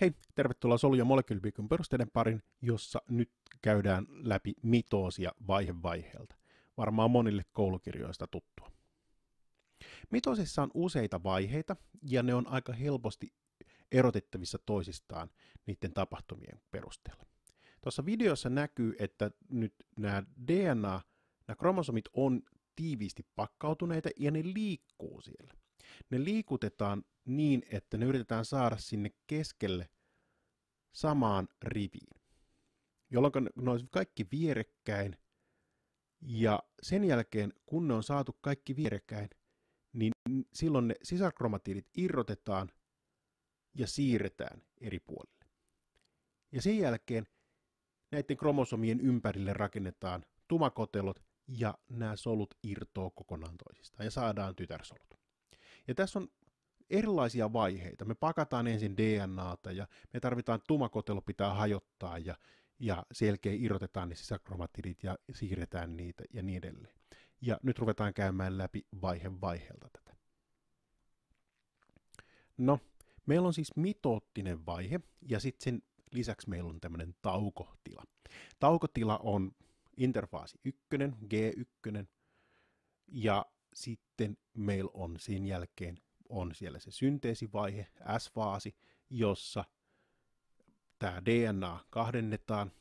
Hei, tervetuloa Solu- ja molekyylipiikon perusteiden parin, jossa nyt käydään läpi mitoosia vaihe vaiheelta. Varmaan monille koulukirjoista tuttua. Mitoosissa on useita vaiheita ja ne on aika helposti erotettavissa toisistaan niiden tapahtumien perusteella. Tuossa videossa näkyy, että nyt nämä DNA, nämä kromosomit on tiiviisti pakkautuneita ja ne liikkuu siellä ne liikutetaan niin, että ne yritetään saada sinne keskelle samaan riviin, jolloin ne olisivat kaikki vierekkäin. Ja sen jälkeen, kun ne on saatu kaikki vierekkäin, niin silloin ne sisarkromatiidit irrotetaan ja siirretään eri puolille. Ja sen jälkeen näiden kromosomien ympärille rakennetaan tumakotelot ja nämä solut irtoaa kokonaan toisistaan ja saadaan tytärsolut. Ja tässä on erilaisia vaiheita. Me pakataan ensin DNAta ja me tarvitaan tumakotelo pitää hajottaa ja, ja selkeä irrotetaan ne sisäkromatidit ja siirretään niitä ja niin edelleen. Ja nyt ruvetaan käymään läpi vaihe vaiheelta tätä. No, meillä on siis mitoottinen vaihe ja sitten sen lisäksi meillä on tämmöinen taukotila. Taukotila on interfaasi 1, G1 ja sitten meillä on sen jälkeen on siellä se synteesivaihe, S-faasi, jossa tämä DNA kahdennetaan,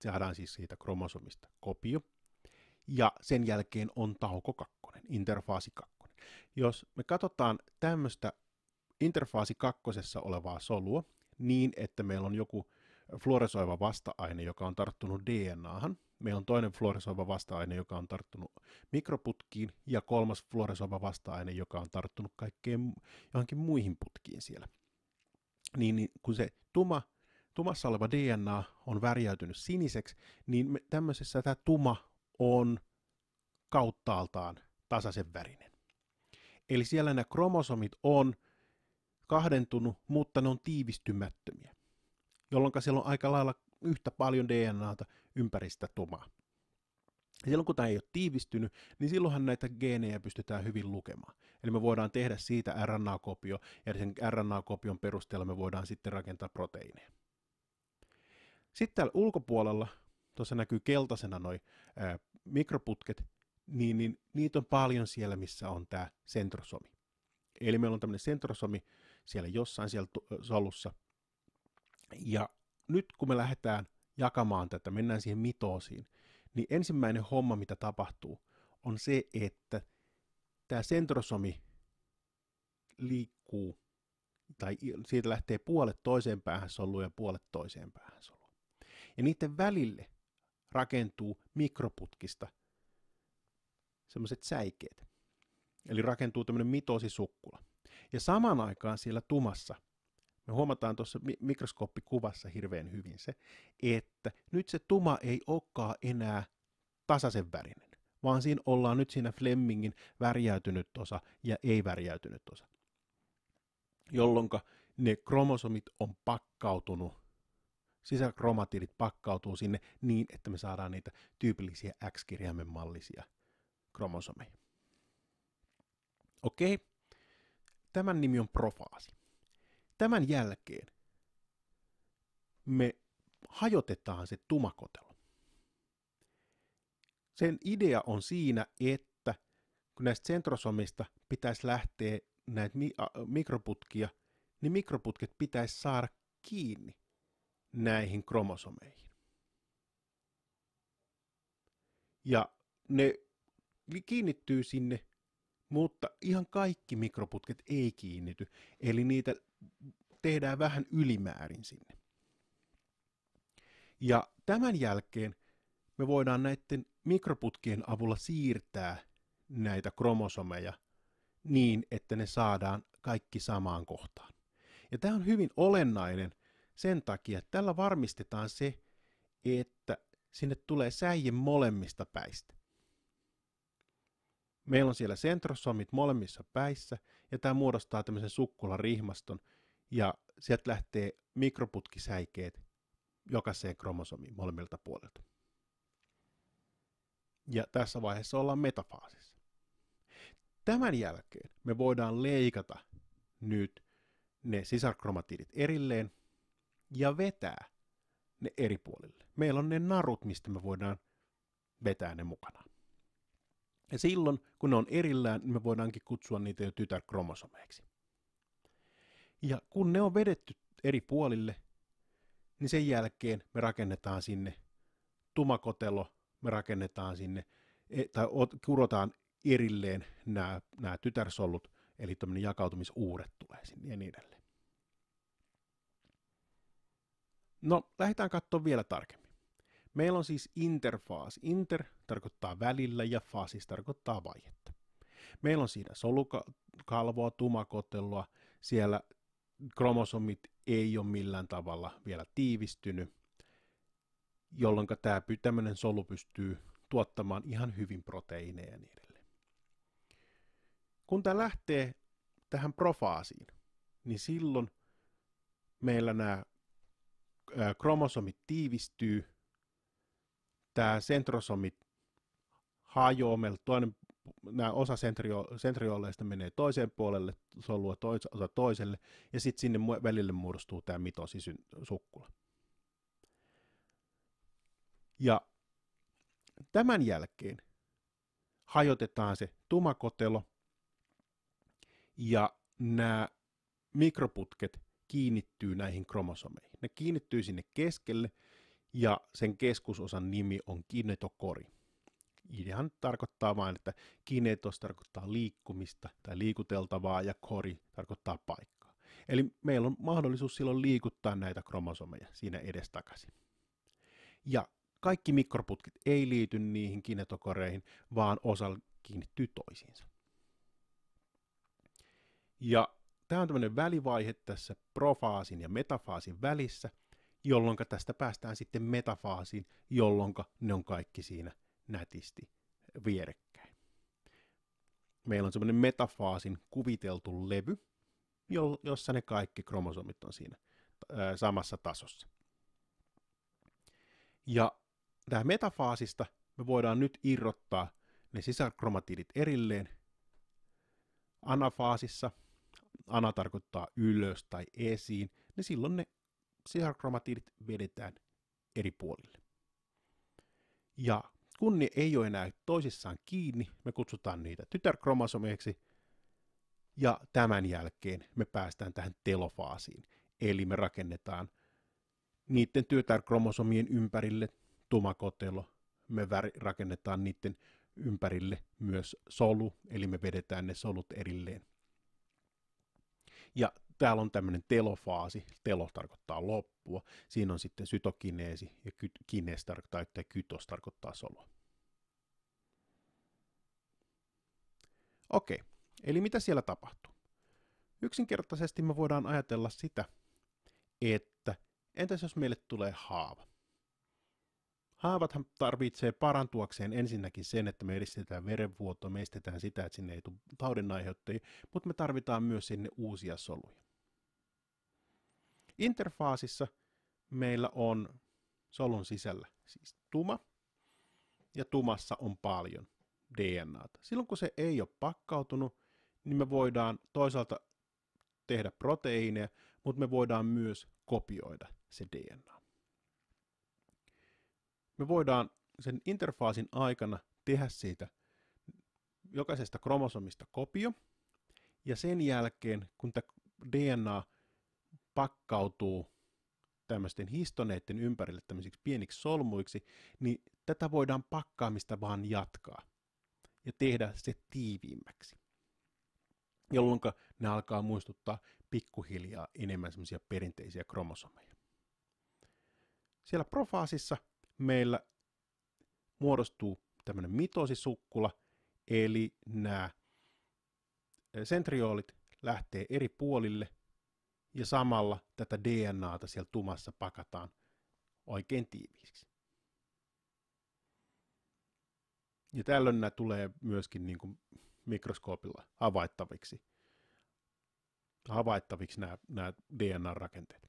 saadaan siis siitä kromosomista kopio, ja sen jälkeen on tauko kakkonen, interfaasi kakkonen. Jos me katsotaan tämmöistä interfaasi kakkosessa olevaa solua niin, että meillä on joku fluoresoiva vasta-aine, joka on tarttunut DNAhan, Meillä on toinen fluoresoiva vasta-aine, joka on tarttunut mikroputkiin, ja kolmas fluoresoiva vasta-aine, joka on tarttunut kaikkeen johonkin muihin putkiin siellä. Niin, niin kun se tuma, tumassa oleva DNA on värjäytynyt siniseksi, niin me, tämmöisessä tämä tuma on kauttaaltaan tasaisen värinen. Eli siellä nämä kromosomit on kahdentunut, mutta ne on tiivistymättömiä, jolloin siellä on aika lailla yhtä paljon DNAta Ympäristä ympäristötoma. Silloin kun tämä ei ole tiivistynyt, niin silloinhan näitä geenejä pystytään hyvin lukemaan. Eli me voidaan tehdä siitä RNA-kopio, ja sen RNA-kopion perusteella me voidaan sitten rakentaa proteiineja. Sitten täällä ulkopuolella, tuossa näkyy keltaisena noin mikroputket, niin, niin niitä on paljon siellä, missä on tämä sentrosomi. Eli meillä on tämmöinen sentrosomi siellä jossain siellä solussa. Ja nyt kun me lähdetään jakamaan tätä, mennään siihen mitoosiin, niin ensimmäinen homma, mitä tapahtuu, on se, että tämä sentrosomi liikkuu, tai siitä lähtee puolet toiseen päähän soluun ja puolet toiseen päähän soluun. Ja niiden välille rakentuu mikroputkista semmoiset säikeet. Eli rakentuu tämmöinen mitoosisukkula. Ja samaan aikaan siellä tumassa me huomataan tuossa mikroskooppikuvassa hirveän hyvin se, että nyt se tuma ei olekaan enää tasaisen värinen, vaan siinä ollaan nyt siinä Flemingin värjäytynyt osa ja ei-värjäytynyt osa, jolloin ne kromosomit on pakkautunut sisäkromatiidit pakkautuu sinne niin, että me saadaan niitä tyypillisiä X-kirjaimen mallisia kromosomeja. Okei, tämän nimi on profaasi. Tämän jälkeen me hajotetaan se tumakotelo. Sen idea on siinä, että kun näistä sentrosomista pitäisi lähteä näitä mikroputkia, niin mikroputket pitäisi saada kiinni näihin kromosomeihin. Ja ne kiinnittyy sinne mutta ihan kaikki mikroputket ei kiinnity, eli niitä tehdään vähän ylimäärin sinne. Ja tämän jälkeen me voidaan näiden mikroputkien avulla siirtää näitä kromosomeja niin, että ne saadaan kaikki samaan kohtaan. Ja tämä on hyvin olennainen sen takia, että tällä varmistetaan se, että sinne tulee säijen molemmista päistä. Meillä on siellä sentrosomit molemmissa päissä ja tämä muodostaa tämmöisen sukkularihmaston ja sieltä lähtee mikroputkisäikeet jokaiseen kromosomiin molemmilta puolilta. Ja tässä vaiheessa ollaan metafaasissa. Tämän jälkeen me voidaan leikata nyt ne sisarkromatiidit erilleen ja vetää ne eri puolille. Meillä on ne narut, mistä me voidaan vetää ne mukanaan. Ja silloin, kun ne on erillään, niin me voidaankin kutsua niitä jo tytärkromosomeiksi. Ja kun ne on vedetty eri puolille, niin sen jälkeen me rakennetaan sinne tumakotelo, me rakennetaan sinne, e, tai kurotaan erilleen nämä, nämä tytärsolut, eli tämmöinen jakautumisuuret tulee sinne ja niin edelleen. No, lähdetään katsomaan vielä tarkemmin. Meillä on siis interfaas. Inter tarkoittaa välillä ja faasis tarkoittaa vaihetta. Meillä on siinä solukalvoa, tumakotelua, siellä kromosomit ei ole millään tavalla vielä tiivistynyt, jolloin tämä tämmöinen solu pystyy tuottamaan ihan hyvin proteiineja ja niin edelleen. Kun tämä lähtee tähän profaasiin, niin silloin meillä nämä kromosomit tiivistyy – tämä sentrosomit hajoaa, meillä toinen, nämä osa sentrio, sentrioleista menee toiseen puolelle solua, tois, osa toiselle, ja sitten sinne välille muodostuu tämä mitosisyn sukkula. Ja tämän jälkeen hajotetaan se tumakotelo, ja nämä mikroputket kiinnittyy näihin kromosomeihin. Ne kiinnittyy sinne keskelle, ja sen keskusosan nimi on kinetokori. Ihan tarkoittaa vain, että kinetos tarkoittaa liikkumista tai liikuteltavaa ja kori tarkoittaa paikkaa. Eli meillä on mahdollisuus silloin liikuttaa näitä kromosomeja siinä edestakaisin. Ja kaikki mikroputkit ei liity niihin kinetokoreihin, vaan osa kiinnittyy toisiinsa. Ja tämä on tämmöinen välivaihe tässä profaasin ja metafaasin välissä – jolloin tästä päästään sitten metafaasiin, jolloin ne on kaikki siinä nätisti vierekkäin. Meillä on semmoinen metafaasin kuviteltu levy, jossa ne kaikki kromosomit on siinä samassa tasossa. Ja tämä metafaasista me voidaan nyt irrottaa ne sisarkromatiidit erilleen. Anafaasissa, ana tarkoittaa ylös tai esiin, niin silloin ne sisäkromatiidit vedetään eri puolille. Ja kun ne ei ole enää toisissaan kiinni, me kutsutaan niitä tytärkromosomeiksi, ja tämän jälkeen me päästään tähän telofaasiin, eli me rakennetaan niiden tytärkromosomien ympärille tumakotelo, me rakennetaan niiden ympärille myös solu, eli me vedetään ne solut erilleen. Ja täällä on tämmöinen telofaasi, telo tarkoittaa loppua, siinä on sitten sytokineesi ja ky- kines tarkoittaa, että kytos tarkoittaa solua. Okei, eli mitä siellä tapahtuu? Yksinkertaisesti me voidaan ajatella sitä, että entäs jos meille tulee haava? Haavathan tarvitsee parantuakseen ensinnäkin sen, että me edistetään verenvuotoa, me estetään sitä, että sinne ei tule taudin aiheuttajia, mutta me tarvitaan myös sinne uusia soluja. Interfaasissa meillä on solun sisällä siis tuma, ja tumassa on paljon DNAta. Silloin kun se ei ole pakkautunut, niin me voidaan toisaalta tehdä proteiineja, mutta me voidaan myös kopioida se DNA. Me voidaan sen interfaasin aikana tehdä siitä jokaisesta kromosomista kopio, ja sen jälkeen, kun tämä DNA pakkautuu tämmöisten histoneiden ympärille tämmöisiksi pieniksi solmuiksi, niin tätä voidaan pakkaamista vaan jatkaa ja tehdä se tiiviimmäksi, jolloin ne alkaa muistuttaa pikkuhiljaa enemmän semmoisia perinteisiä kromosomeja. Siellä profaasissa meillä muodostuu tämmöinen mitosisukkula, eli nämä sentrioolit lähtee eri puolille ja samalla tätä DNAta siellä tumassa pakataan oikein tiiviiksi. Ja tällöin nämä tulee myöskin niin kuin mikroskoopilla havaittaviksi, havaittaviksi nämä, nämä DNA-rakenteet.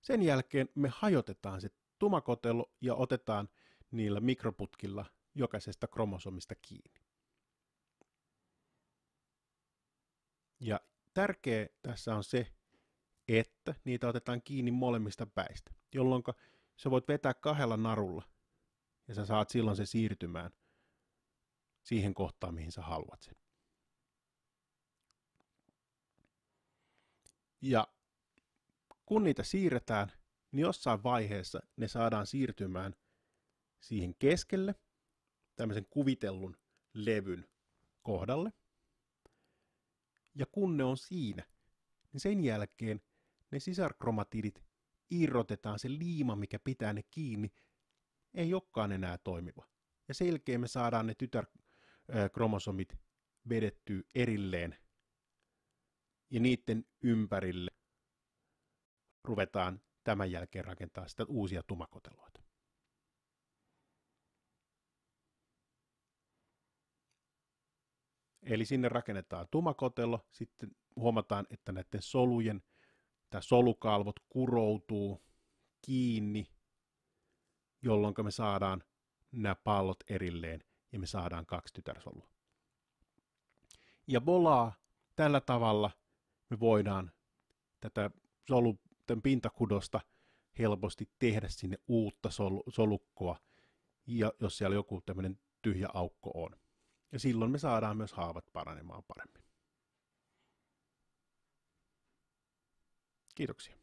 Sen jälkeen me hajotetaan se tumakotelo ja otetaan niillä mikroputkilla jokaisesta kromosomista kiinni. tärkeä tässä on se, että niitä otetaan kiinni molemmista päistä, jolloin sä voit vetää kahdella narulla ja sä saat silloin se siirtymään siihen kohtaan, mihin sä haluat sen. Ja kun niitä siirretään, niin jossain vaiheessa ne saadaan siirtymään siihen keskelle, tämmöisen kuvitellun levyn kohdalle ja kun ne on siinä, niin sen jälkeen ne sisarkromatiidit irrotetaan, se liima, mikä pitää ne kiinni, ei olekaan enää toimiva. Ja sen jälkeen me saadaan ne tytärkromosomit vedettyä erilleen ja niiden ympärille ruvetaan tämän jälkeen rakentaa sitä uusia tumakoteloita. Eli sinne rakennetaan tumakotelo, sitten huomataan, että näiden solujen tai solukalvot kuroutuu kiinni, jolloin me saadaan nämä pallot erilleen ja me saadaan kaksi tytärsolua. Ja bolaa tällä tavalla me voidaan tätä soluten pintakudosta helposti tehdä sinne uutta sol- solukkoa, ja jos siellä joku tämmöinen tyhjä aukko on. Ja silloin me saadaan myös haavat paranemaan paremmin. Kiitoksia.